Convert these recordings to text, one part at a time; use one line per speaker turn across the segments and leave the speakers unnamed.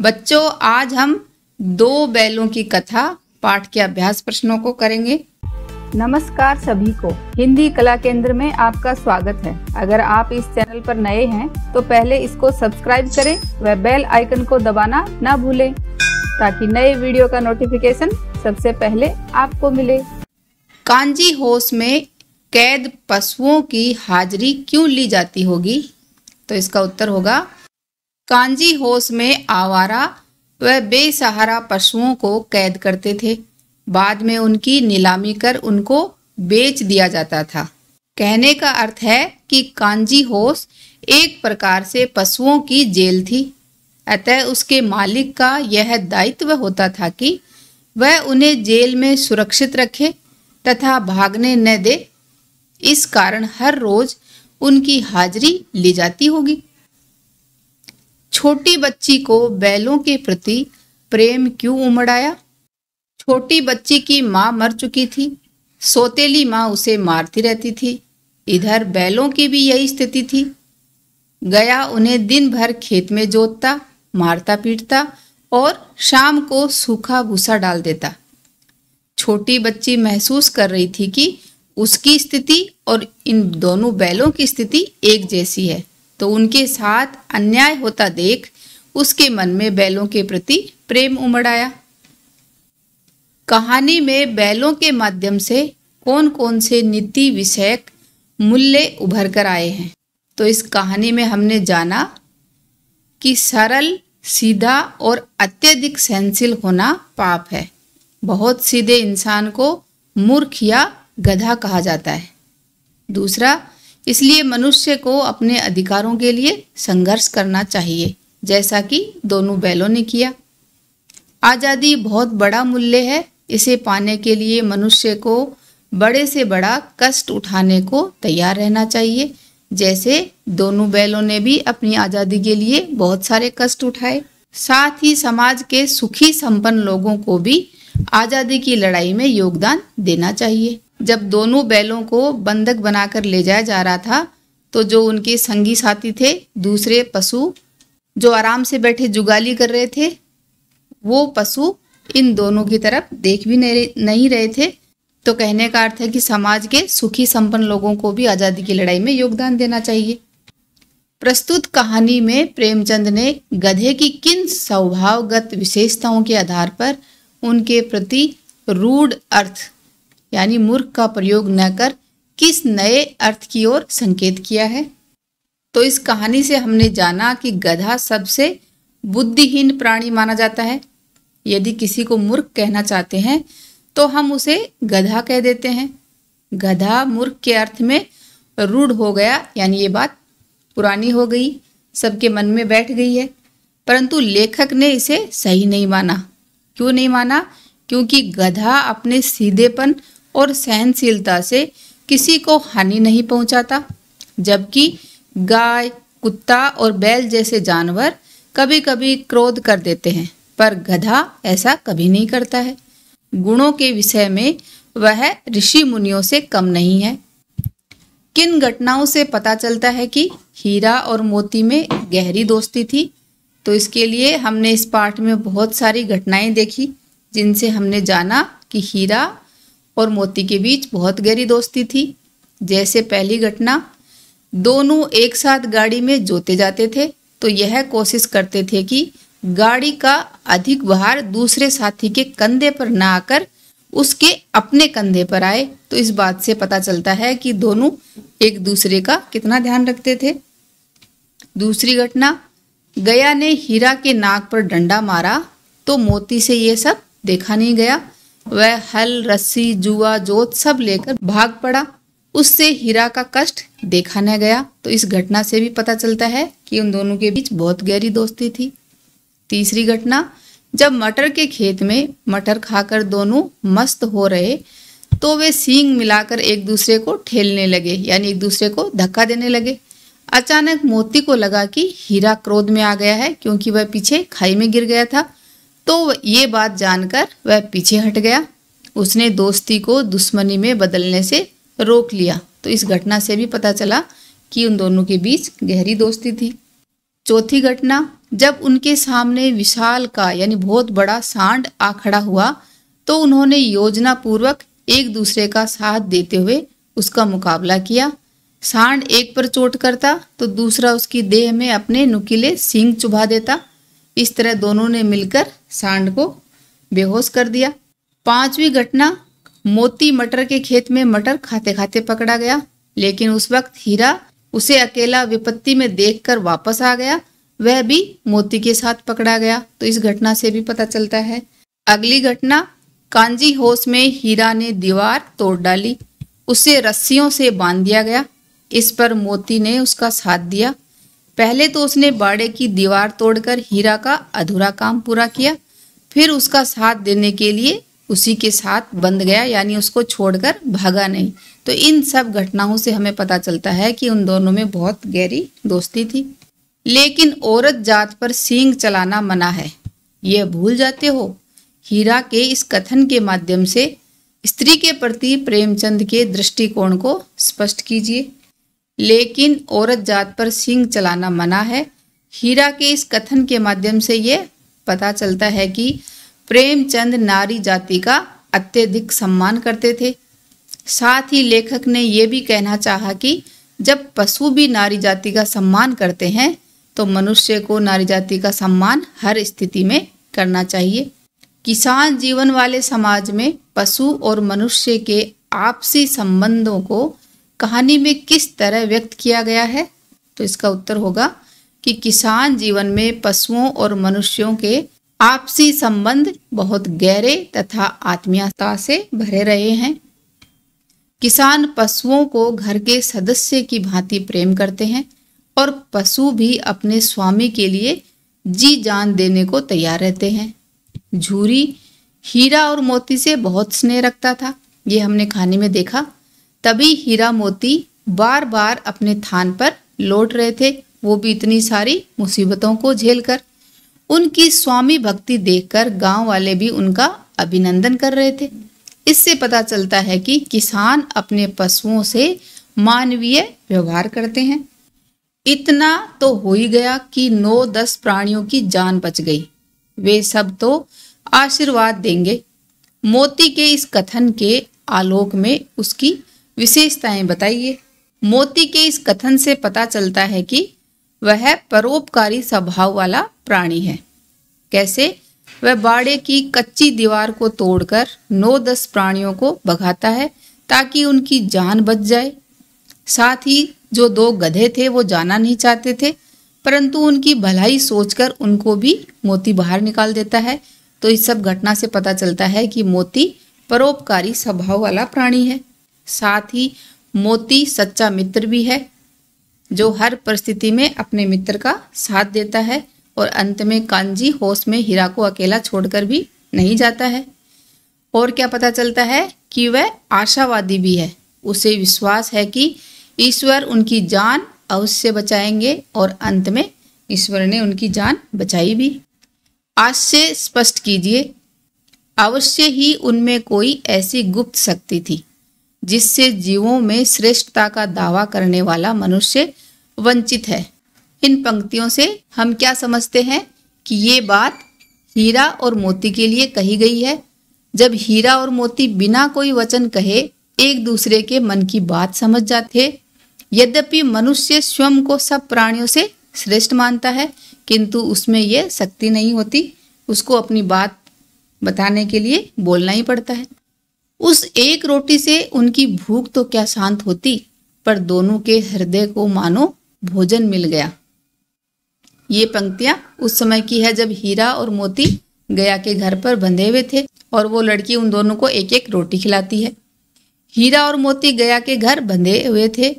बच्चों आज हम दो बैलों की कथा पाठ के अभ्यास प्रश्नों को करेंगे नमस्कार सभी को हिंदी कला केंद्र में आपका स्वागत है अगर आप इस चैनल पर नए हैं तो पहले इसको सब्सक्राइब करें व बेल आइकन को दबाना ना भूलें ताकि नए वीडियो का नोटिफिकेशन सबसे पहले आपको मिले कांजी होश में कैद पशुओं की हाजिरी क्यों ली जाती होगी तो इसका उत्तर होगा कांजी होश में आवारा वह बेसहारा पशुओं को कैद करते थे बाद में उनकी नीलामी कर उनको बेच दिया जाता था कहने का अर्थ है कि कांजी होश एक प्रकार से पशुओं की जेल थी अतः उसके मालिक का यह दायित्व होता था कि वह उन्हें जेल में सुरक्षित रखे तथा भागने न दे इस कारण हर रोज उनकी हाजिरी ली जाती होगी छोटी बच्ची को बैलों के प्रति प्रेम क्यों उमड़ाया छोटी बच्ची की माँ मर चुकी थी सोतेली माँ उसे मारती रहती थी इधर बैलों की भी यही स्थिति थी गया उन्हें दिन भर खेत में जोतता मारता पीटता और शाम को सूखा भूसा डाल देता छोटी बच्ची महसूस कर रही थी कि उसकी स्थिति और इन दोनों बैलों की स्थिति एक जैसी है तो उनके साथ अन्याय होता देख उसके मन में बैलों के प्रति प्रेम उमड़ आया कहानी में बैलों के माध्यम से कौन कौन से नीति विषयक मूल्य उभर कर आए हैं तो इस कहानी में हमने जाना कि सरल सीधा और अत्यधिक सहनशील होना पाप है बहुत सीधे इंसान को मूर्ख या गधा कहा जाता है दूसरा इसलिए मनुष्य को अपने अधिकारों के लिए संघर्ष करना चाहिए जैसा कि दोनों बैलों ने किया आज़ादी बहुत बड़ा मूल्य है इसे पाने के लिए मनुष्य को बड़े से बड़ा कष्ट उठाने को तैयार रहना चाहिए जैसे दोनों बैलों ने भी अपनी आज़ादी के लिए बहुत सारे कष्ट उठाए साथ ही समाज के सुखी संपन्न लोगों को भी आज़ादी की लड़ाई में योगदान देना चाहिए जब दोनों बैलों को बंधक बनाकर ले जाया जा रहा था तो जो उनके संगी साथी थे दूसरे पशु जो आराम से बैठे जुगाली कर रहे थे वो पशु इन दोनों की तरफ देख भी नहीं रहे थे तो कहने का अर्थ है कि समाज के सुखी संपन्न लोगों को भी आज़ादी की लड़ाई में योगदान देना चाहिए प्रस्तुत कहानी में प्रेमचंद ने गधे की किन स्वभावगत विशेषताओं के आधार पर उनके प्रति रूढ़ अर्थ यानी मूर्ख का प्रयोग न कर किस नए अर्थ की ओर संकेत किया है तो इस कहानी से हमने जाना कि गधा सबसे बुद्धिहीन प्राणी माना जाता है यदि किसी को मूर्ख कहना चाहते हैं तो हम उसे गधा कह देते हैं गधा मूर्ख के अर्थ में रूढ़ हो गया यानी ये बात पुरानी हो गई सबके मन में बैठ गई है परंतु लेखक ने इसे सही नहीं माना क्यों नहीं माना क्योंकि गधा अपने सीधेपन और सहनशीलता से किसी को हानि नहीं पहुंचाता जबकि गाय कुत्ता और बैल जैसे जानवर कभी कभी क्रोध कर देते हैं पर गधा ऐसा कभी नहीं करता है गुणों के विषय में वह ऋषि मुनियों से कम नहीं है किन घटनाओं से पता चलता है कि हीरा और मोती में गहरी दोस्ती थी तो इसके लिए हमने इस पाठ में बहुत सारी घटनाएं देखी जिनसे हमने जाना कि हीरा और मोती के बीच बहुत गहरी दोस्ती थी जैसे पहली घटना दोनों एक साथ गाड़ी में जोते जाते थे तो यह कोशिश करते थे कि गाड़ी का अधिक भार दूसरे साथी के कंधे पर ना आकर उसके अपने कंधे पर आए तो इस बात से पता चलता है कि दोनों एक दूसरे का कितना ध्यान रखते थे दूसरी घटना गया ने हीरा के नाक पर डंडा मारा तो मोती से यह सब देखा नहीं गया वह हल रस्सी जुआ जोत सब लेकर भाग पड़ा उससे हीरा का कष्ट देखा न गया तो इस घटना से भी पता चलता है कि उन दोनों के बीच बहुत गहरी दोस्ती थी तीसरी घटना जब मटर के खेत में मटर खाकर दोनों मस्त हो रहे तो वे सींग मिलाकर एक दूसरे को ठेलने लगे यानी एक दूसरे को धक्का देने लगे अचानक मोती को लगा कि हीरा क्रोध में आ गया है क्योंकि वह पीछे खाई में गिर गया था तो ये बात जानकर वह पीछे हट गया उसने दोस्ती को दुश्मनी में बदलने से रोक लिया तो इस घटना से भी पता चला कि उन दोनों के बीच गहरी दोस्ती थी चौथी घटना जब उनके सामने विशाल का यानी बहुत बड़ा सांड आ खड़ा हुआ तो उन्होंने योजना पूर्वक एक दूसरे का साथ देते हुए उसका मुकाबला किया सांड एक पर चोट करता तो दूसरा उसकी देह में अपने नुकीले सींग चुभा देता इस तरह दोनों ने मिलकर सांड को बेहोश कर दिया पांचवी घटना मोती मटर के खेत में मटर खाते खाते पकड़ा गया लेकिन उस वक्त हीरा उसे अकेला विपत्ति में देखकर वापस आ गया वह भी मोती के साथ पकड़ा गया तो इस घटना से भी पता चलता है अगली घटना कांजी होश में हीरा ने दीवार तोड़ डाली उसे रस्सियों से बांध दिया गया इस पर मोती ने उसका साथ दिया पहले तो उसने बाड़े की दीवार तोड़कर हीरा का अधूरा काम पूरा किया फिर उसका साथ देने के लिए उसी के साथ बंद गया यानी उसको छोड़कर भागा नहीं तो इन सब घटनाओं से हमें पता चलता है कि उन दोनों में बहुत गहरी दोस्ती थी लेकिन औरत जात पर सींग चलाना मना है यह भूल जाते हो हीरा के इस कथन के माध्यम से स्त्री के प्रति प्रेमचंद के दृष्टिकोण को स्पष्ट कीजिए लेकिन औरत जात पर सिंग चलाना मना है हीरा के इस कथन के माध्यम से ये पता चलता है कि प्रेमचंद नारी जाति का अत्यधिक सम्मान करते थे साथ ही लेखक ने यह भी कहना चाहा कि जब पशु भी नारी जाति का सम्मान करते हैं तो मनुष्य को नारी जाति का सम्मान हर स्थिति में करना चाहिए किसान जीवन वाले समाज में पशु और मनुष्य के आपसी संबंधों को कहानी में किस तरह व्यक्त किया गया है तो इसका उत्तर होगा कि किसान जीवन में पशुओं और मनुष्यों के आपसी संबंध बहुत गहरे तथा आत्मीयता से भरे रहे हैं किसान पशुओं को घर के सदस्य की भांति प्रेम करते हैं और पशु भी अपने स्वामी के लिए जी जान देने को तैयार रहते हैं झूरी हीरा और मोती से बहुत स्नेह रखता था ये हमने कहानी में देखा तभी हीरा मोती बार बार अपने थान पर लौट रहे थे वो भी इतनी सारी मुसीबतों को झेलकर उनकी स्वामी भक्ति देखकर गांव वाले भी उनका अभिनंदन कर रहे थे इससे पता चलता है कि किसान अपने पशुओं से मानवीय व्यवहार करते हैं इतना तो हो ही गया कि नौ दस प्राणियों की जान बच गई वे सब तो आशीर्वाद देंगे मोती के इस कथन के आलोक में उसकी विशेषताएं बताइए मोती के इस कथन से पता चलता है कि वह परोपकारी स्वभाव वाला प्राणी है कैसे वह बाड़े की कच्ची दीवार को तोड़कर नौ दस प्राणियों को भगाता है ताकि उनकी जान बच जाए साथ ही जो दो गधे थे वो जाना नहीं चाहते थे परंतु उनकी भलाई सोचकर उनको भी मोती बाहर निकाल देता है तो इस सब घटना से पता चलता है कि मोती परोपकारी स्वभाव वाला प्राणी है साथ ही मोती सच्चा मित्र भी है जो हर परिस्थिति में अपने मित्र का साथ देता है और अंत में कांजी होश में हीरा को अकेला छोड़कर भी नहीं जाता है और क्या पता चलता है कि वह आशावादी भी है उसे विश्वास है कि ईश्वर उनकी जान अवश्य बचाएंगे और अंत में ईश्वर ने उनकी जान बचाई भी आज से स्पष्ट कीजिए अवश्य ही उनमें कोई ऐसी गुप्त शक्ति थी जिससे जीवों में श्रेष्ठता का दावा करने वाला मनुष्य वंचित है इन पंक्तियों से हम क्या समझते हैं कि ये बात हीरा और मोती के लिए कही गई है जब हीरा और मोती बिना कोई वचन कहे एक दूसरे के मन की बात समझ जाते यद्यपि मनुष्य स्वयं को सब प्राणियों से श्रेष्ठ मानता है किंतु उसमें यह शक्ति नहीं होती उसको अपनी बात बताने के लिए बोलना ही पड़ता है उस एक रोटी से उनकी भूख तो क्या शांत होती पर दोनों के हृदय को मानो भोजन मिल गया ये पंक्तियां उस समय की है जब हीरा और मोती गया के घर पर बंधे हुए थे और वो लड़की उन दोनों को एक एक रोटी खिलाती है हीरा और मोती गया के घर बंधे हुए थे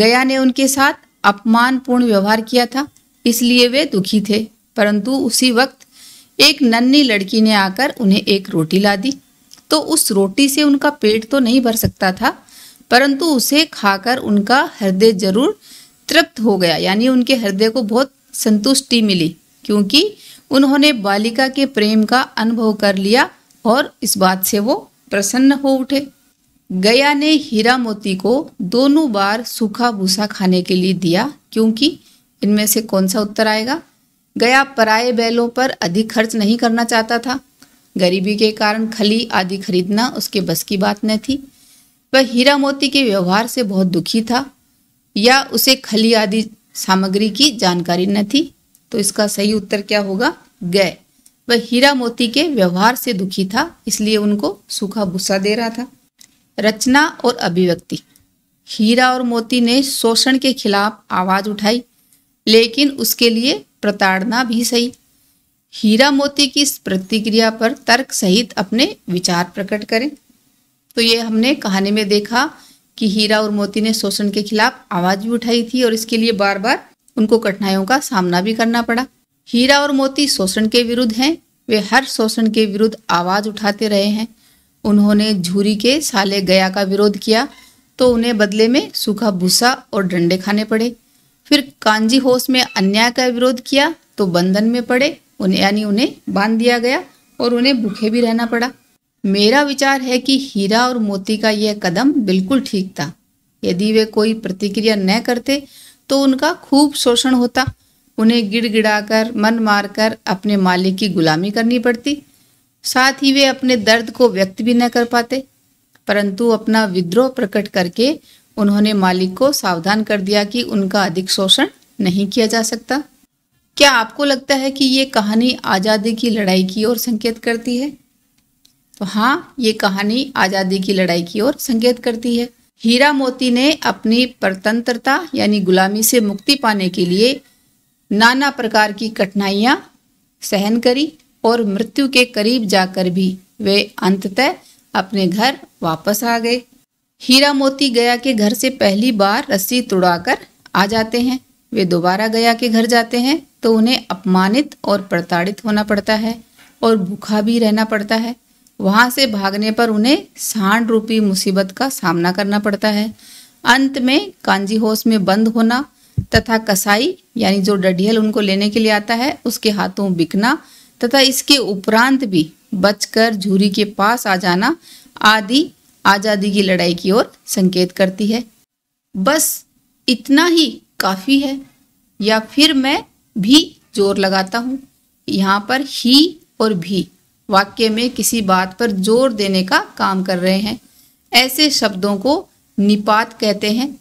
गया ने उनके साथ अपमानपूर्ण व्यवहार किया था इसलिए वे दुखी थे परंतु उसी वक्त एक नन्ही लड़की ने आकर उन्हें एक रोटी ला दी तो उस रोटी से उनका पेट तो नहीं भर सकता था परंतु उसे खाकर उनका हृदय जरूर तृप्त हो गया यानी उनके हृदय को बहुत संतुष्टि मिली क्योंकि उन्होंने बालिका के प्रेम का अनुभव कर लिया और इस बात से वो प्रसन्न हो उठे गया ने हीरा मोती को दोनों बार सूखा भूसा खाने के लिए दिया क्योंकि इनमें से कौन सा उत्तर आएगा गया पराए बैलों पर अधिक खर्च नहीं करना चाहता था गरीबी के कारण खली आदि खरीदना उसके बस की बात न थी वह हीरा मोती के व्यवहार से बहुत दुखी था या उसे खली आदि सामग्री की जानकारी न थी तो इसका सही उत्तर क्या होगा गय वह हीरा मोती के व्यवहार से दुखी था इसलिए उनको सूखा भूसा दे रहा था रचना और अभिव्यक्ति हीरा और मोती ने शोषण के खिलाफ आवाज उठाई लेकिन उसके लिए प्रताड़ना भी सही हीरा मोती की इस प्रतिक्रिया पर तर्क सहित अपने विचार प्रकट करें तो ये हमने कहानी में देखा कि हीरा और मोती ने शोषण के खिलाफ आवाज भी उठाई थी और इसके लिए बार बार उनको कठिनाइयों का सामना भी करना पड़ा हीरा और मोती शोषण के विरुद्ध हैं वे हर शोषण के विरुद्ध आवाज उठाते रहे हैं उन्होंने झूरी के साले गया का विरोध किया तो उन्हें बदले में सूखा भूसा और डंडे खाने पड़े फिर कांजी होश में अन्याय का विरोध किया तो बंधन में पड़े उन्हें यानी उन्हें बांध दिया गया और उन्हें भूखे भी रहना पड़ा मेरा विचार है कि हीरा और मोती का यह कदम बिल्कुल ठीक था यदि वे कोई प्रतिक्रिया न करते तो उनका खूब शोषण होता उन्हें गिड़गिड़ाकर मन मारकर अपने मालिक की गुलामी करनी पड़ती साथ ही वे अपने दर्द को व्यक्त भी न कर पाते परंतु अपना विद्रोह प्रकट करके उन्होंने मालिक को सावधान कर दिया कि उनका अधिक शोषण नहीं किया जा सकता क्या आपको लगता है कि ये कहानी आज़ादी की लड़ाई की ओर संकेत करती है तो हाँ ये कहानी आज़ादी की लड़ाई की ओर संकेत करती है हीरा मोती ने अपनी परतंत्रता यानी गुलामी से मुक्ति पाने के लिए नाना प्रकार की कठिनाइयाँ सहन करी और मृत्यु के करीब जाकर भी वे अंततः अपने घर वापस आ गए हीरा मोती गया के घर से पहली बार रस्सी तुड़ाकर आ जाते हैं वे दोबारा गया के घर जाते हैं तो उन्हें अपमानित और प्रताड़ित होना पड़ता है और भूखा भी रहना पड़ता है वहाँ से भागने पर उन्हें सांड रूपी मुसीबत का सामना करना पड़ता है अंत में कांजी होश में बंद होना तथा कसाई यानी जो डडियल उनको लेने के लिए आता है उसके हाथों बिकना तथा इसके उपरांत भी बचकर झूरी के पास आ जाना आदि आज़ादी की लड़ाई की ओर संकेत करती है बस इतना ही काफ़ी है या फिर मैं भी जोर लगाता हूँ यहाँ पर ही और भी वाक्य में किसी बात पर जोर देने का काम कर रहे हैं ऐसे शब्दों को निपात कहते हैं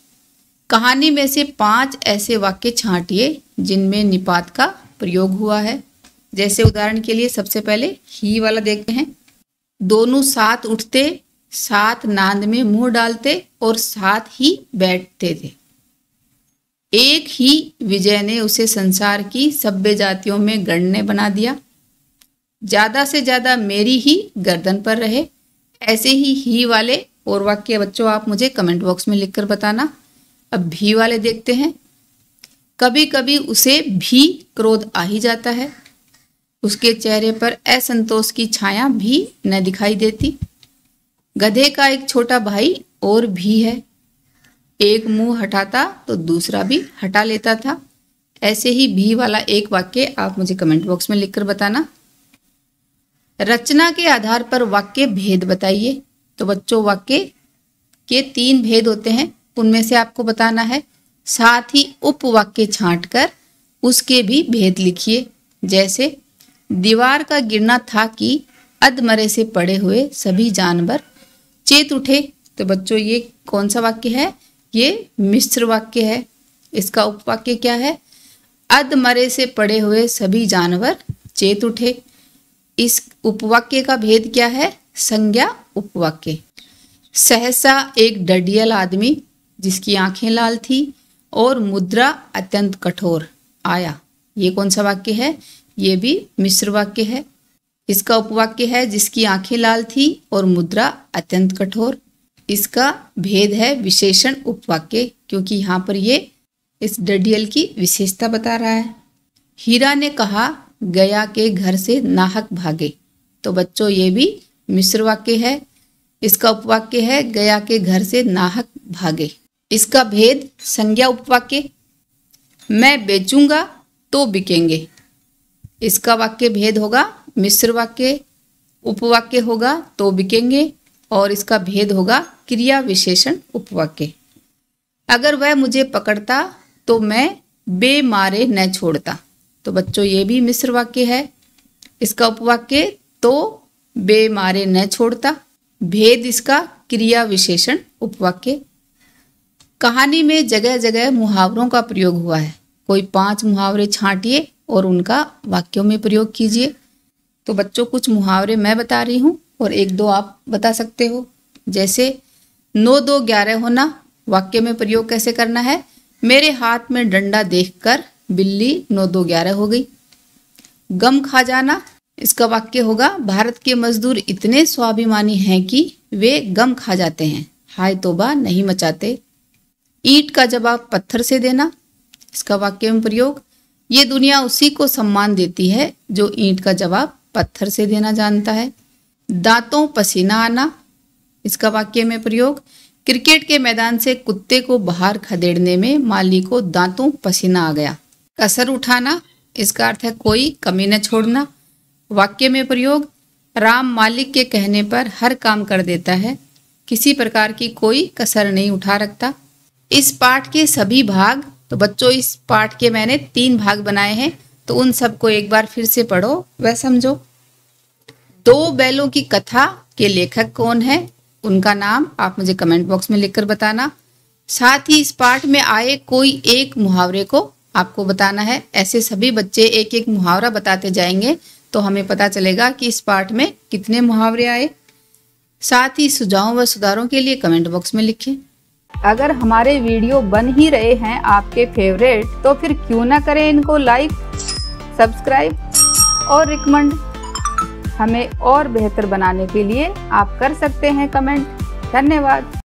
कहानी में से पांच ऐसे वाक्य छांटिए जिनमें निपात का प्रयोग हुआ है जैसे उदाहरण के लिए सबसे पहले ही वाला देखते हैं दोनों साथ उठते साथ नांद में मुंह डालते और साथ ही बैठते थे एक ही विजय ने उसे संसार की सभ्य जातियों में गणने बना दिया ज़्यादा से ज़्यादा मेरी ही गर्दन पर रहे ऐसे ही ही वाले और वाक्य बच्चों आप मुझे कमेंट बॉक्स में लिखकर बताना अब भी वाले देखते हैं कभी कभी उसे भी क्रोध आ ही जाता है उसके चेहरे पर असंतोष की छाया भी न दिखाई देती गधे का एक छोटा भाई और भी है एक मुंह हटाता तो दूसरा भी हटा लेता था ऐसे ही भी वाला एक वाक्य आप मुझे कमेंट बॉक्स में लिखकर बताना रचना के आधार पर वाक्य भेद बताइए तो बच्चों वाक्य के तीन भेद होते हैं उनमें से आपको बताना है साथ ही उपवाक्य छांट कर उसके भी भेद लिखिए जैसे दीवार का गिरना था कि अधमरे से पड़े हुए सभी जानवर चेत उठे तो बच्चों ये कौन सा वाक्य है ये मिश्र वाक्य है इसका उपवाक्य क्या है अधमरे से पड़े हुए सभी जानवर चेत उठे इस उपवाक्य का भेद क्या है संज्ञा उपवाक्य सहसा एक डडियल आदमी जिसकी आंखें लाल थी और मुद्रा अत्यंत कठोर आया ये कौन सा वाक्य है ये भी मिश्र वाक्य है इसका उपवाक्य है जिसकी आंखें लाल थी और मुद्रा अत्यंत कठोर इसका भेद है विशेषण उपवाक्य क्योंकि यहाँ पर ये इस डडियल की विशेषता बता रहा है हीरा ने कहा गया के घर से नाहक भागे तो बच्चों ये भी मिश्र वाक्य है इसका उपवाक्य है गया के घर से नाहक भागे इसका भेद संज्ञा उपवाक्य मैं बेचूंगा तो बिकेंगे इसका वाक्य भेद होगा मिश्र वाक्य उपवाक्य होगा तो बिकेंगे और इसका भेद होगा क्रिया विशेषण उपवाक्य अगर वह मुझे पकड़ता तो मैं बेमारे न छोड़ता तो बच्चों ये भी मिश्र वाक्य है इसका उपवाक्य तो बेमारे न छोड़ता भेद इसका क्रिया विशेषण उपवाक्य कहानी में जगह जगह मुहावरों का प्रयोग हुआ है कोई पांच मुहावरे छांटिए और उनका वाक्यों में प्रयोग कीजिए तो बच्चों कुछ मुहावरे मैं बता रही हूँ और एक दो आप बता सकते हो जैसे नौ दो ग्यारह होना वाक्य में प्रयोग कैसे करना है मेरे हाथ में डंडा देखकर बिल्ली नौ दो ग्यारह हो गई गम खा जाना इसका वाक्य होगा भारत के मजदूर इतने स्वाभिमानी हैं कि वे गम खा जाते हैं हाय तोबा नहीं मचाते ईट का जवाब पत्थर से देना इसका वाक्य में प्रयोग ये दुनिया उसी को सम्मान देती है जो ईंट का जवाब पत्थर से देना जानता है दांतों पसीना आना इसका वाक्य में प्रयोग क्रिकेट के मैदान से कुत्ते को बाहर खदेड़ने में माली को दांतों पसीना आ गया कसर उठाना इसका अर्थ है कोई कमी न छोड़ना वाक्य में प्रयोग राम मालिक के कहने पर हर काम कर देता है किसी प्रकार की कोई कसर नहीं उठा रखता इस पाठ के सभी भाग तो बच्चों इस पाठ के मैंने तीन भाग बनाए हैं तो उन सबको एक बार फिर से पढ़ो वह समझो दो बैलों की कथा के लेखक कौन है उनका नाम आप मुझे कमेंट बॉक्स में लिखकर बताना साथ ही इस पार्ट में आए कोई एक मुहावरे को आपको बताना है ऐसे सभी बच्चे एक एक मुहावरा बताते जाएंगे तो हमें पता चलेगा कि इस पाठ में कितने मुहावरे आए साथ ही सुझावों व सुधारों के लिए कमेंट बॉक्स में लिखें अगर हमारे वीडियो बन ही रहे हैं आपके फेवरेट तो फिर क्यों ना करें इनको लाइक सब्सक्राइब और रिकमेंड हमें और बेहतर बनाने के लिए आप कर सकते हैं कमेंट धन्यवाद